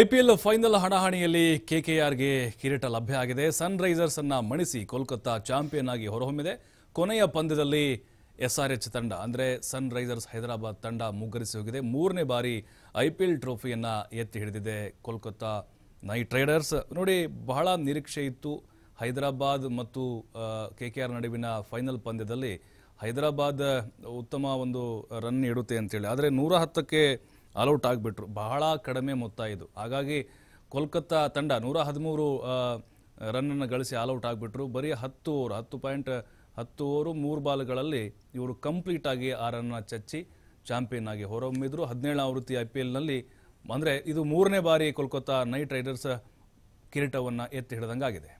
IPL final ಹಣಾಹಣಿಯಲ್ಲಿ ಕೆಕೆಆರ್ಗೆ ಕಿರೀಟ ಲಭ್ಯ ಆಗಿದೆ ಸನ್ ರೈಸರ್ಸ್ ಅನ್ನ ಮಣಿಸಿ ಕೋಲ್ಕತ್ತಾ ಚಾಂಪಿಯನ್ ಆಗಿ ಹೊರಹೊಮ್ಮಿದೆ ಕೊನೆಯ ಪಂದ್ಯದಲ್ಲಿ ಎಸ್ಆರ್ಎಚ್ ತಂಡ ಅಂದರೆ ಸನ್ ರೈಸರ್ಸ್ ಹೈದರಾಬಾದ್ ತಂಡ ಮುಗ್ಗರಿಸಿ ಹೋಗಿದೆ ಮೂರನೇ ಬಾರಿ ಐ ಪಿ ಎಲ್ ಟ್ರೋಫಿಯನ್ನು ಎತ್ತಿ ಹಿಡಿದಿದೆ ಕೋಲ್ಕತ್ತಾ ನೈಟ್ ರೈಡರ್ಸ್ ನೋಡಿ ಬಹಳ ನಿರೀಕ್ಷೆ ಇತ್ತು ಹೈದರಾಬಾದ್ ಮತ್ತು ಕೆ ಕೆ ಆರ್ ನಡುವಿನ ಫೈನಲ್ ಪಂದ್ಯದಲ್ಲಿ ಹೈದರಾಬಾದ್ ಉತ್ತಮ ಒಂದು ರನ್ ಇಡುತ್ತೆ ಅಂತೇಳಿ ಆದರೆ ನೂರ ಹತ್ತಕ್ಕೆ ಆಲ್ಔಟ್ ಆಗಿಬಿಟ್ರು ಬಹಳ ಕಡಿಮೆ ಮೊತ್ತ ಇದು ಹಾಗಾಗಿ ಕೋಲ್ಕತ್ತಾ ತಂಡ ನೂರ ಹದಿಮೂರು ರನ್ನನ್ನು ಗಳಿಸಿ ಆಲ್ಔಟ್ ಆಗಿಬಿಟ್ರು ಬರೀ ಹತ್ತು ಓವರ್ ಹತ್ತು ಪಾಯಿಂಟ್ ಹತ್ತು ಓವರು ಮೂರು ಬಾಲ್ಗಳಲ್ಲಿ ಇವರು ಕಂಪ್ಲೀಟಾಗಿ ಆ ರನ್ನ ಚಚ್ಚಿ ಚಾಂಪಿಯನ್ ಆಗಿ ಹೊರಹೊಮ್ಮಿದ್ರು ಹದಿನೇಳನೇ ಆವೃತ್ತಿ ಐ ಪಿ ಎಲ್ನಲ್ಲಿ ಅಂದರೆ ಇದು ಮೂರನೇ ಬಾರಿ ಕೋಲ್ಕತ್ತಾ ನೈಟ್ ರೈಡರ್ಸ್ ಕಿರೀಟವನ್ನು ಎತ್ತಿ ಹಿಡಿದಂಗಾಗಿದೆ